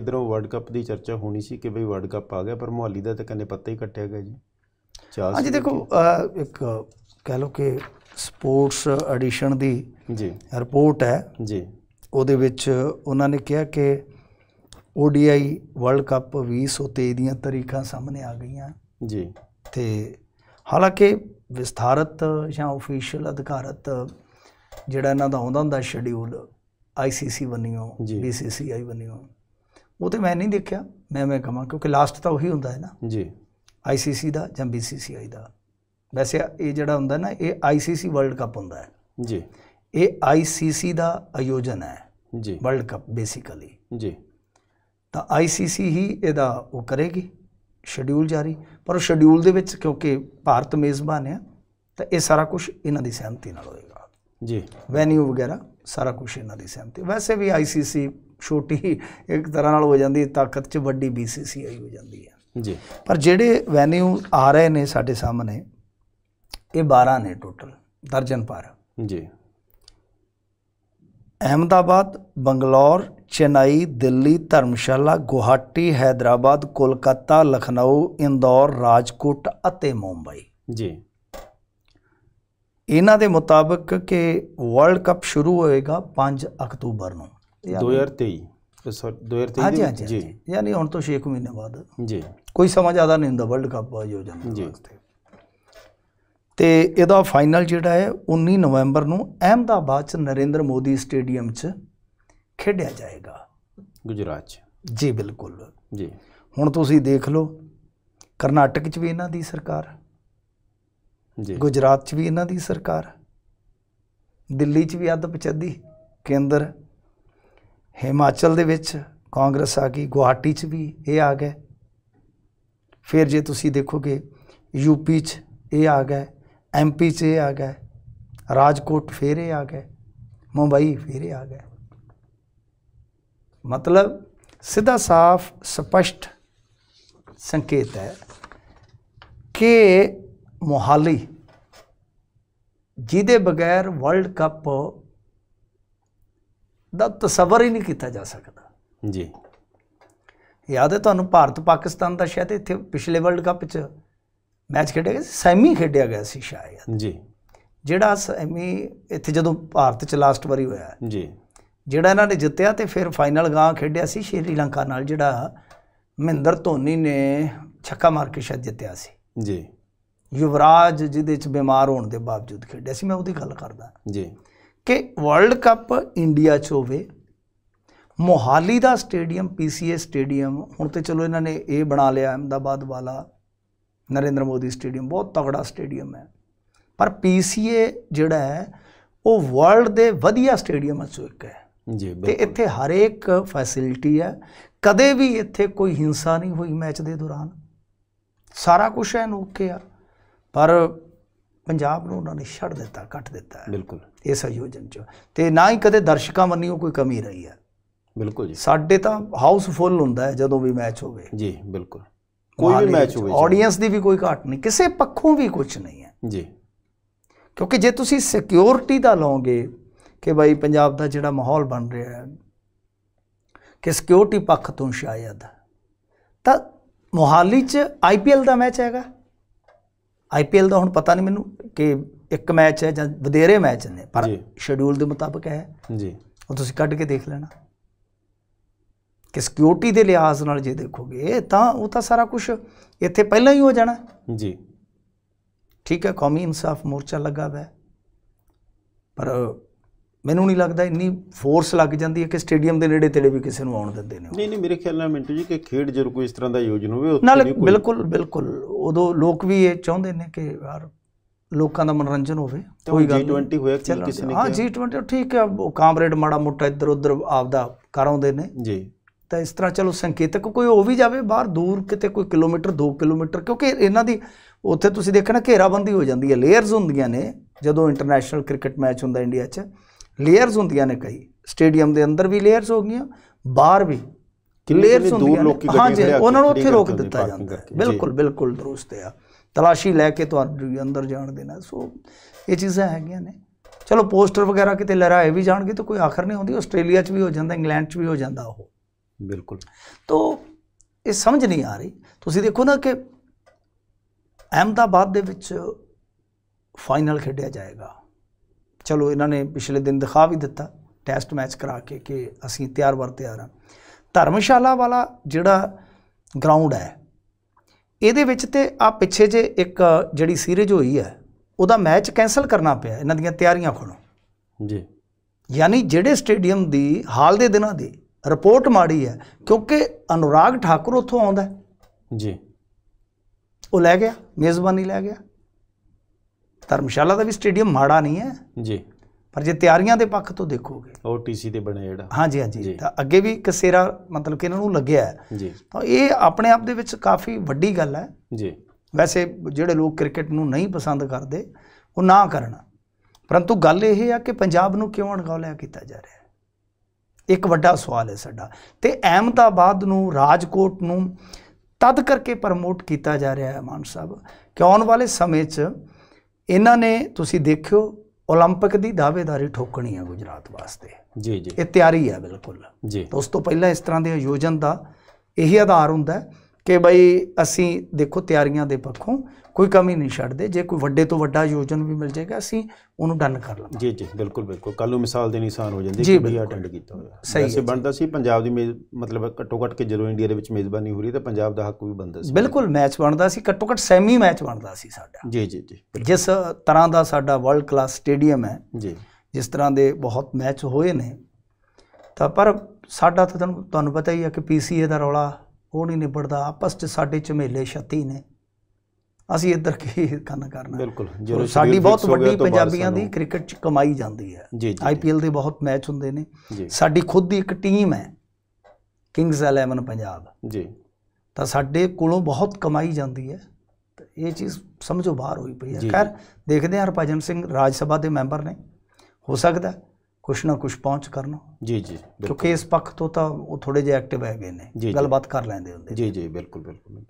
ਇਧਰੋਂ world cup ਦੀ ਚਰਚਾ ਹੋਣੀ ਸੀ ਕਿ ਬਈ ਵਰਲਡ ਕੱਪ ਆ ਗਿਆ ਪਰ ਮੋਹਾਲੀ ਦਾ ਤਾਂ ਕੰਨੇ ਪੱਤਾ ਹੀ ਕੱਟਿਆ ਗਿਆ ਜੀ ਚਾਹ ਜੀ ਦੇਖੋ ਇੱਕ ਕਹਿ ਲਓ ਕਿ ਸਪੋਰਟਸ ਐਡੀਸ਼ਨ ਦੀ ਜੀ ਰਿਪੋਰਟ ਹੈ ਜੀ ਉਹਦੇ ਵਿੱਚ ਉਹਨਾਂ ਨੇ ਕਿਹਾ ਕਿ ODI ਵਰਲਡ ਕੱਪ 2023 ਦੀਆਂ ਤਾਰੀਖਾਂ ਸਾਹਮਣੇ ਆ ਗਈਆਂ ਜੀ ਤੇ ਹਾਲਾਂਕਿ ਵਿਸਥਾਰਤ ਜਾਂ ਅਫੀਸ਼ੀਅਲ ਅਧਿਕਾਰਤ ਜਿਹੜਾ ਇਹਨਾਂ ਦਾ ਆਉਂਦਾ ਹੁੰਦਾ ਸ਼ਡਿਊਲ ICC ਬਣੀਓ BCCI ਬਣੀਓ ਉਹ ਤੇ ਮੈਂ ਨਹੀਂ ਦੇਖਿਆ ਮੈਂ ਮੈਂ ਕਹਾਂ ਕਿਉਂਕਿ ਲਾਸਟ ਤਾਂ ਉਹੀ ਹੁੰਦਾ ਹੈ ਨਾ ਜੀ ਆਈਸੀਸੀ ਦਾ ਜਾਂ ਬੀਸੀਸੀਆਈ ਦਾ ਵੈਸੇ ਇਹ ਜਿਹੜਾ ਹੁੰਦਾ ਨਾ ਇਹ ਆਈਸੀਸੀ ਵਰਲਡ ਕੱਪ ਹੁੰਦਾ ਹੈ ਜੀ ਇਹ ਆਈਸੀਸੀ ਦਾ ਆਯੋਜਨ ਹੈ ਜੀ ਵਰਲਡ ਕੱਪ ਬੇਸਿਕਲੀ ਜੀ ਤਾਂ ਆਈਸੀਸੀ ਹੀ ਇਹਦਾ ਉਹ ਕਰੇਗੀ ਸ਼ਡਿਊਲ ਜਾਰੀ ਪਰ ਉਹ ਸ਼ਡਿਊਲ ਦੇ ਵਿੱਚ ਕਿਉਂਕਿ ਭਾਰਤ ਮੇਜ਼ਬਾਨ ਹੈ ਤਾਂ ਇਹ ਸਾਰਾ ਕੁਝ ਇਹਨਾਂ ਦੀ ਸਹਿਮਤੀ ਨਾਲ ਹੋਏਗਾ ਜੀ ਵੈਨਿਊ ਵਗੈਰਾ ਸਾਰਾ ਕੁਝ ਇਹਨਾਂ ਦੀ ਸਹਿਮਤੀ ਵੈਸੇ ਵੀ ਆਈਸੀਸੀ ਛੋਟੀ ਇੱਕ ਤਰ੍ਹਾਂ ਨਾਲ ਹੋ ਜਾਂਦੀ ਤਾਕਤ 'ਚ ਵੱਡੀ ਬੀਸੀਸੀਆਈ ਹੋ ਜਾਂਦੀ ਹੈ ਜੀ ਪਰ ਜਿਹੜੇ ਵੈਨਿਊ ਆ ਰਹੇ ਨੇ ਸਾਡੇ ਸਾਹਮਣੇ ਇਹ 12 ਨੇ ਟੋਟਲ ਦਰਜਨ ਪਰ ਜੀ ਅਹਮਦਾਬਾਦ ਬੰਗਲੌਰ ਚੇਨਈ ਦਿੱਲੀ ਧਰਮਸ਼ਾਲਾ ਗੁਹਾਟੀ ਹైదరాబాద్ ਕੋਲਕਾਤਾ ਲਖਨਊ ਇੰਦੌਰ ਰਾਜਕੋਟ ਅਤੇ ਮੁੰਬਈ ਜੀ ਇਹਨਾਂ ਦੇ ਮੁਤਾਬਕ ਕਿ ਵਰਲਡ ਕੱਪ ਸ਼ੁਰੂ ਹੋਏਗਾ 5 ਅਕਤੂਬਰ ਨੂੰ 2023 ਜੀ ਯਾਨੀ ਹੁਣ ਤੋਂ 6 ਮਹੀਨੇ ਬਾਅਦ ਜੀ ਕੋਈ ਸਮਾਂ ਜ਼ਿਆਦਾ ਨਹੀਂ ਹੁੰਦਾ ਵਰਲਡ ਕੱਪ ਆਯੋਜਨ ਜੀ ਤੇ ਇਹਦਾ ਫਾਈਨਲ ਜਿਹੜਾ ਹੈ 19 ਨਵੰਬਰ ਨੂੰ ਅਹਿਮਦਾਬਾਦ ਚ ਨਰਿੰਦਰ ਮੋਦੀ ਸਟੇਡੀਅਮ ਚ ਖੇਡਿਆ ਜਾਏਗਾ ਗੁਜਰਾਤ ਚ ਜੀ ਬਿਲਕੁਲ ਜੀ ਹੁਣ ਤੁਸੀਂ ਦੇਖ ਲਓ ਕਰਨਾਟਕ ਚ ਵੀ ਇਹਨਾਂ ਦੀ ਸਰਕਾਰ ਜੀ ਗੁਜਰਾਤ ਚ ਵੀ ਇਹਨਾਂ ਦੀ ਸਰਕਾਰ ਦਿੱਲੀ ਚ ਵੀ ਅੱਧ ਪਚੱਦੀ ਕੇਂਦਰ ਹਿਮਾਚਲ ਦੇ ਵਿੱਚ ਕਾਂਗਰਸ ਆ ਗਈ ਗੁਹਾਟੀ 'ਚ ਵੀ ਇਹ ਆ ਗਿਆ ਫਿਰ ਜੇ ਤੁਸੀਂ ਦੇਖੋਗੇ ਯੂਪੀ 'ਚ ਇਹ ਆ ਗਿਆ ਐਮਪੀ 'ਚ ਇਹ ਆ ਗਿਆ ਰਾਜਕੋਟ ਫਿਰ ਇਹ ਆ ਗਿਆ ਮੁੰਬਈ ਫਿਰ ਇਹ ਆ ਗਿਆ ਮਤਲਬ ਸਿੱਧਾ ਸਾਫ਼ ਸਪਸ਼ਟ ਸੰਕੇਤ ਹੈ ਕਿ ਮੋਹਾਲੀ ਜਿਹਦੇ ਬਗੈਰ ਵਰਲਡ ਕੱਪ ਦਾ ਤਸਵਰ ਹੀ ਨਹੀਂ ਕੀਤਾ ਜਾ ਸਕਦਾ ਜੀ ਯਾਦ ਹੈ ਤੁਹਾਨੂੰ ਭਾਰਤ ਪਾਕਿਸਤਾਨ ਦਾ ਸ਼ਾਇਦ ਇੱਥੇ ਪਿਛਲੇ ਵਰਲਡ ਕੱਪ 'ਚ ਮੈਚ ਖੇਡਿਆ ਗਿਆ ਸੀ ਸੈਮੀ ਖੇਡਿਆ ਗਿਆ ਸੀ ਸ਼ਾਇਦ ਜੀ ਜਿਹੜਾ ਸੈਮੀ ਇੱਥੇ ਜਦੋਂ ਭਾਰਤ 'ਚ ਲਾਸਟ ਵਾਰੀ ਹੋਇਆ ਜੀ ਜਿਹੜਾ ਇਹਨਾਂ ਨੇ ਜਿੱਤਿਆ ਤੇ ਫਿਰ ਫਾਈਨਲ ਗਾਂ ਖੇਡਿਆ ਸੀ ਸ਼੍ਰੀਲੰਕਾ ਨਾਲ ਜਿਹੜਾ ਮਹਿੰਦਰ ਧੋਨੀ ਨੇ ਛੱਕਾ ਮਾਰ ਕੇ ਸ਼ਾਇਦ ਜਿੱਤਿਆ ਸੀ ਜੀ ਯੁਵਰਾਜ ਜਿਹਦੇ 'ਚ ਬਿਮਾਰ ਹੋਣ ਦੇ ਬਾਵਜੂਦ ਖੇਡਿਆ ਸੀ ਮੈਂ ਉਹਦੀ ਗੱਲ ਕਰਦਾ ਜੀ ਕਿ ਵਰਲਡ ਕੱਪ ਇੰਡੀਆ 'ਚ ਹੋਵੇ ਮੋਹਾਲੀ ਦਾ ਸਟੇਡੀਅਮ ਪੀਸੀਏ ਸਟੇਡੀਅਮ ਹੁਣ ਤੇ ਚਲੋ ਇਹਨਾਂ ਨੇ ਇਹ ਬਣਾ ਲਿਆ ਅਹਮਦਾਬਾਦ ਵਾਲਾ ਨਰਿੰਦਰ ਮੋਦੀ ਸਟੇਡੀਅਮ ਬਹੁਤ ਤਗੜਾ ਸਟੇਡੀਅਮ ਹੈ ਪਰ ਪੀਸੀਏ ਜਿਹੜਾ ਹੈ ਉਹ ਵਰਲਡ ਦੇ ਵਧੀਆ ਸਟੇਡੀਅਮ ਅਸੂ ਇੱਕ ਹੈ ਜੀ ਤੇ ਇੱਥੇ ਹਰ ਇੱਕ ਫੈਸਿਲਿਟੀ ਹੈ ਕਦੇ ਵੀ ਇੱਥੇ ਕੋਈ ਹਿੰਸਾ ਨਹੀਂ ਹੋਈ ਮੈਚ ਦੇ ਦੌਰਾਨ ਸਾਰਾ ਕੁਝ ਐਨ ਓਕੇ ਆ ਪਰ ਪੰਜਾਬ ਨੂੰ ਉਹਨਾਂ ਨੇ ਛੱਡ ਦਿੱਤਾ ਕੱਟ ਦਿੱਤਾ ਬਿਲਕੁਲ ਇਸ ਆਯੋਜਨ 'ਚ ਤੇ ਨਾ ਹੀ ਕਦੇ ਦਰਸ਼ਕਾਂ ਵੰਨੀਓ ਕੋਈ ਕਮੀ ਰਹੀ ਹੈ ਬਿਲਕੁਲ ਜੀ ਸਾਡੇ ਤਾਂ ਹਾਊਸ ਫੁੱਲ ਹੁੰਦਾ ਹੈ ਜਦੋਂ ਵੀ ਮੈਚ ਹੋਵੇ ਜੀ ਬਿਲਕੁਲ ਕੋਈ ਵੀ ਮੈਚ ਹੋਵੇ ਆਡੀਅנס ਦੀ ਵੀ ਕੋਈ ਘਾਟ ਨਹੀਂ ਕਿਸੇ ਪੱਖੋਂ ਵੀ ਕੁਝ ਨਹੀਂ ਹੈ ਜੀ ਕਿਉਂਕਿ ਜੇ ਤੁਸੀਂ ਸਿਕਿਉਰਿਟੀ ਦਾ ਲਓਗੇ ਕਿ ਭਾਈ ਪੰਜਾਬ ਦਾ ਜਿਹੜਾ ਮਾਹੌਲ ਬਣ ਰਿਹਾ ਹੈ ਕਿ ਸਿਕਿਉਰਿਟੀ ਪੱਖ ਤੋਂ ਸ਼ਾਇਦ ਤਾਂ ਮੋਹਾਲੀ 'ਚ ਆਈਪੀਐਲ ਦਾ ਮੈਚ ਹੈਗਾ ਆਈਪੀਐਲ ਦਾ ਹੁਣ ਪਤਾ ਨਹੀਂ ਮੈਨੂੰ ਕਿ ਇੱਕ ਮੈਚ ਹੈ ਜਾਂ ਵਧੇਰੇ ਮੈਚ ਨੇ ਪਰ ਸ਼ਡਿਊਲ ਦੇ ਮੁਤਾਬਕ ਹੈ ਜੀ ਉਹ ਤੁਸੀਂ ਕੱਢ ਕੇ ਦੇਖ ਲੈਣਾ ਕਿ ਸਿਕਿਉਰਿਟੀ ਦੇ ਲਿਹਾਜ਼ ਨਾਲ ਜੇ ਦੇਖੋਗੇ ਤਾਂ ਉਹ ਤਾਂ ਸਾਰਾ ਕੁਝ ਇੱਥੇ ਪਹਿਲਾਂ ਹੀ ਹੋ ਜਾਣਾ ਜੀ ਠੀਕ ਹੈ ਕੌਮੀ ਇਨਸਾਫ ਮੋਰਚਾ ਲੱਗਾ ਹੋਇਆ ਪਰ ਮੈਨੂੰ ਨਹੀਂ ਲੱਗਦਾ ਇੰਨੀ ਫੋਰਸ ਲੱਗ ਜਾਂਦੀ ਹੈ ਕਿ ਸਟੇਡੀਅਮ ਦੇ ਨੇੜੇ ਤੇੜੇ ਵੀ ਕਿਸੇ ਨੂੰ ਆਉਣ ਦਿੰਦੇ ਨੇ ਨਹੀਂ ਨਹੀਂ ਮੇਰੇ ਖਿਆਲ ਨਾਲ ਮਿੰਟੂ ਜੀ ਕਿ ਖੇਡ ਜਰ ਕੋਈ ਇਸ ਤਰ੍ਹਾਂ ਦਾ ਆਯੋਜਨ ਹੋਵੇ ਉੱਥੇ ਨਹੀਂ ਕੋਈ ਬਿਲਕੁਲ ਬਿਲਕੁਲ ਉਦੋਂ ਲੋਕ ਵੀ ਇਹ ਚਾਹੁੰਦੇ ਨੇ ਕਿ ਯਾਰ ਲੋਕਾਂ ਦਾ ਮਨੋਰੰਜਨ ਹੋਵੇ ਕੋਈ ਗੱਲ ਜੀ 20 ਹੋਇਆ ਕਿ ਕਿਸੇ ਨੇ ਹਾਂ ਜੀ 20 ਠੀਕ ਹੈ ਉਹ ਕਾਮਰੇਡ ਮਾੜਾ ਮੋਟਾ ਇੱਧਰ ਉੱਧਰ ਆਪਦਾ ਕਰਾਉਂਦੇ ਨੇ ਜੀ ਤਾਂ ਇਸ ਤਰ੍ਹਾਂ ਚਲੋ ਸੰਕੇਤਕ ਕੋਈ ਉਹ ਵੀ ਜਾਵੇ ਬਾਹਰ ਦੂਰ ਕਿਤੇ ਕੋਈ ਕਿਲੋਮੀਟਰ 2 ਕਿਲੋਮੀਟਰ ਕਿਉਂਕਿ ਇਹਨਾਂ ਦੀ ਉੱਥੇ ਤੁਸੀਂ ਦੇਖਣਾ ਘੇਰਾਬੰਦੀ ਹੋ ਜਾਂਦੀ ਹੈ ਲੇਅਰਸ ਹੁੰਦੀਆਂ ਨੇ ਜਦੋਂ ਇੰਟਰਨੈਸ਼ਨਲ ਕ੍ਰਿਕਟ ਮੈਚ ਹੁੰਦਾ ਇੰਡੀਆ 'ਚ ਲੇਅਰਸ ਹੁੰਦੀਆਂ ਨੇ ਕਈ ਸਟੇਡੀਅਮ ਦੇ ਅੰਦਰ ਵੀ ਲੇਅਰਸ ਹੋ ਗਈਆਂ ਬਾਹਰ ਵੀ ਲੇਅਰਸ ਹੁੰਦੀਆਂ ਨੇ ਹਾਂਜੀ ਉਹਨਾਂ ਨੂੰ ਉੱਥੇ ਰੋਕ ਦਿੱਤਾ ਜਾਂਦਾ ਬਿਲਕੁਲ ਬਿਲਕੁਲ ਦਰੁਸਤ ਹੈ ਤਲਾਸ਼ੀ ਲੈ ਕੇ ਤੁਹਾਨੂੰ ਅੰਦਰ ਜਾਣ ਦੇਣਾ ਸੋ ਇਹ ਚੀਜ਼ਾਂ ਹੈਗੀਆਂ ਨੇ ਚਲੋ ਪੋਸਟਰ ਵਗੈਰਾ ਕਿਤੇ ਲਹਿਰਾਏ ਵੀ ਜਾਣਗੇ ਤਾਂ ਕੋਈ ਆਖਰ ਨਹੀਂ ਹੁੰਦੀ ਆਸਟ੍ਰੇਲੀਆ 'ਚ ਵੀ ਹੋ ਜਾਂਦਾ ਇੰਗਲੈਂਡ 'ਚ ਵੀ ਹੋ ਜਾਂਦਾ ਉਹ ਬਿਲਕੁਲ ਤੋਂ ਇਹ ਸਮਝ ਨਹੀਂ ਆ ਰਹੀ ਤੁਸੀਂ ਦੇਖੋ ਨਾ ਕਿ ਅਹਿਮਦਾਬਾਦ ਦੇ ਵਿੱਚ ਫਾਈਨਲ ਖੇਡਿਆ ਜਾਏਗਾ ਚਲੋ ਇਹਨਾਂ ਨੇ ਪਿਛਲੇ ਦਿਨ ਦਿਖਾ ਵੀ ਦਿੱਤਾ ਟੈਸਟ ਮੈਚ ਕਰਾ ਕੇ ਕਿ ਅਸੀਂ ਤਿਆਰ ਵਰ ਤਿਆਰ ਆ ਧਰਮਸ਼ਾਲਾ ਵਾਲਾ ਜਿਹੜਾ ਗਰਾਊਂਡ ਹੈ ਇਹਦੇ ਵਿੱਚ ਤੇ ਆ ਪਿੱਛੇ ਜੇ ਇੱਕ ਜਿਹੜੀ ਸੀਰੀਜ਼ ਹੋਈ ਹੈ ਉਹਦਾ ਮੈਚ ਕੈਨਸਲ ਕਰਨਾ ਪਿਆ ਇਹਨਾਂ ਦੀਆਂ ਤਿਆਰੀਆਂ ਖੋਲੋ ਜੀ ਯਾਨੀ ਜਿਹੜੇ ਸਟੇਡੀਅਮ ਦੀ ਹਾਲ ਦੇ ਦਿਨਾਂ ਦੀ ਰਿਪੋਰਟ ਮਾੜੀ ਹੈ ਕਿਉਂਕਿ ਅਨੁਰਾਗ ਠਾਕੁਰ ਉੱਥੋਂ ਆਉਂਦਾ ਜੀ ਉਹ ਲੈ ਗਿਆ ਮੇਜ਼ਬਾਨੀ ਲੈ ਗਿਆ ਧਰਮਸ਼ਾਲਾ ਦਾ ਵੀ ਸਟੇਡੀਅਮ ਮਾੜਾ ਨਹੀਂ ਹੈ ਜੀ ਪਰ ਜੇ ਤਿਆਰੀਆਂ ਦੇ ਪੱਖ ਤੋਂ ਦੇਖੋਗੇ ਓਟੀਸੀ ਤੇ ਬਣਿਆ ਜਿਹੜਾ ਹਾਂਜੀ ਹਾਂਜੀ ਤਾਂ ਅੱਗੇ ਵੀ ਕਸੇਰਾ ਮਤਲਬ ਕਿ ਇਹਨਾਂ ਨੂੰ ਲੱਗਿਆ ਜੀ ਤਾਂ ਇਹ ਆਪਣੇ ਆਪ ਦੇ ਵਿੱਚ ਕਾਫੀ ਵੱਡੀ ਗੱਲ ਹੈ ਜੀ ਵੈਸੇ ਜਿਹੜੇ ਲੋਕ ਕ੍ਰਿਕਟ ਨੂੰ ਨਹੀਂ ਪਸੰਦ ਕਰਦੇ ਉਹ ਨਾ ਕਰਨ ਪਰੰਤੂ ਗੱਲ ਇਹ ਹੈ ਕਿ ਪੰਜਾਬ ਨੂੰ ਕਿਉਂ ਅਣਗੌਲਿਆ ਕੀਤਾ ਜਾ ਰਿਹਾ ਹੈ ਇੱਕ ਵੱਡਾ ਸਵਾਲ ਹੈ ਸਾਡਾ ਤੇ ਅਹਿਮਦਾਬਾਦ ਨੂੰ ਰਾਜਕੋਟ ਨੂੰ ਤਦ ਕਰਕੇ ਪ੍ਰਮੋਟ ਕੀਤਾ ਜਾ ਰਿਹਾ ਹੈ ਮਾਨ ਸਾਹਿਬ ਕਿ ਆਉਣ ਵਾਲੇ ਸਮੇਂ 'ਚ ਇਹਨਾਂ ਨੇ ਤੁਸੀਂ ਦੇਖਿਓ 올림픽 ਦੀ ਦਾਅਵੇਦਾਰੀ ਠੋਕਣੀ ਆ ਗੁਜਰਾਤ ਵਾਸਤੇ ਜੀ ਜੀ ਇਹ ਤਿਆਰੀ ਆ ਬਿਲਕੁਲ ਜੀ ਉਸ ਤੋਂ ਪਹਿਲਾਂ ਇਸ ਤਰ੍ਹਾਂ ਦੇ ਆਯੋਜਨ ਦਾ ਇਹੀ ਆਧਾਰ ਹੁੰਦਾ ਹੈ ਕਿ ਬਈ ਅਸੀਂ ਦੇਖੋ ਤਿਆਰੀਆਂ ਦੇ ਪੱਖੋਂ ਕੋਈ ਕਮੀ ਨਹੀਂ ਛੱਡਦੇ ਜੇ ਕੋਈ ਵੱਡੇ ਤੋਂ ਵੱਡਾ ਯੋਜਨ ਵੀ ਮਿਲ ਜਾਏਗਾ ਅਸੀਂ ਉਹਨੂੰ ਡਨ ਕਰ ਲਵਾਂਗੇ ਜੀ ਜੀ ਬਿਲਕੁਲ ਬਿਲਕੁਲ ਕੱਲ ਨੂੰ ਮਿਸਾਲ ਦੇਣੀ ਆਸਾਨ ਹੋ ਜਾਂਦੀ ਕਿ ਬਈ ਅਟੈਂਡ ਕੀਤਾ ਹੋਇਆ ਵੈਸੇ ਬਣਦਾ ਸੀ ਪੰਜਾਬ ਦੀ ਮਤਲਬ ਘੱਟੋ ਘੱਟ ਕਿ ਜਦੋਂ ਇੰਡੀਆ ਦੇ ਵਿੱਚ ਮੇਜ਼ਬਾਨੀ ਹੋ ਰਹੀ ਤਾਂ ਪੰਜਾਬ ਦਾ ਹੱਕ ਵੀ ਬਣਦਾ ਸੀ ਬਿਲਕੁਲ ਮੈਚ ਬਣਦਾ ਸੀ ਘੱਟੋ ਘੱਟ ਸੈਮੀ ਮੈਚ ਬਣਦਾ ਸੀ ਸਾਡਾ ਜੀ ਜੀ ਜੀ ਜਿਸ ਤਰ੍ਹਾਂ ਦਾ ਸਾਡਾ ਵਰਲਡ ਕਲਾਸ ਸਟੇਡੀਅਮ ਹੈ ਜੀ ਜਿਸ ਤਰ੍ਹਾਂ ਦੇ ਬਹੁਤ ਮੈਚ ਹੋਏ ਨੇ ਤਾਂ ਪਰ ਸਾਡਾ ਤਾਂ ਤੁਹਾਨੂੰ ਪਤਾ ਹੀ ਹੈ ਕਿ ਪੀਸੀਏ ਦਾ ਰੌਲਾ ਉਹ ਨਹੀਂ ਨਿਬੜਦਾ ਆਪਸ 'ਚ ਸਾਡੇ ਝਮੇਲੇ ਛੱਤੀ ਨੇ ਅਸੀਂ ਇੱਧਰ ਕੀ ਕੰਨ ਕਰਨਾ ਬਿਲਕੁਲ ਸਾਡੀ ਬਹੁਤ ਵੱਡੀ ਪੰਜਾਬੀਆਂ ਦੀ ਕ੍ਰਿਕਟ 'ਚ ਕਮਾਈ ਜਾਂਦੀ ਹੈ ਆਈਪੀਐਲ ਦੇ ਬਹੁਤ ਮੈਚ ਹੁੰਦੇ ਨੇ ਸਾਡੀ ਖੁਦ ਦੀ ਇੱਕ ਟੀਮ ਹੈ ਕਿੰਗਸ 11 ਪੰਜਾਬ ਜੀ ਤਾਂ ਸਾਡੇ ਕੋਲੋਂ ਬਹੁਤ ਕਮਾਈ ਜਾਂਦੀ ਹੈ ਇਹ ਚੀਜ਼ ਸਮਝੋ ਬਾਹਰ ਹੋਈ ਪਈ ਹੈ ਖੈਰ ਦੇਖਦੇ ਹਾਂ ਹਰਪਜਨ ਸਿੰਘ ਰਾਜ ਸਭਾ ਦੇ ਮੈਂਬਰ ਨੇ ਹੋ ਸਕਦਾ ਕੁਛ ਨਾ ਕੁਛ ਪਹੁੰਚ ਕਰਨ ਜੀ ਜੀ ਕਿਉਂਕਿ ਇਸ ਪੱਖ ਤੋਂ ਤਾਂ ਉਹ ਥੋੜੇ ਜਿਹਾ ਐਕਟਿਵ ਹੈਗੇ ਨੇ ਗੱਲਬਾਤ ਕਰ ਲੈਂਦੇ ਹੁੰਦੇ ਜੀ ਜੀ ਬਿਲਕੁਲ ਬਿਲਕੁਲ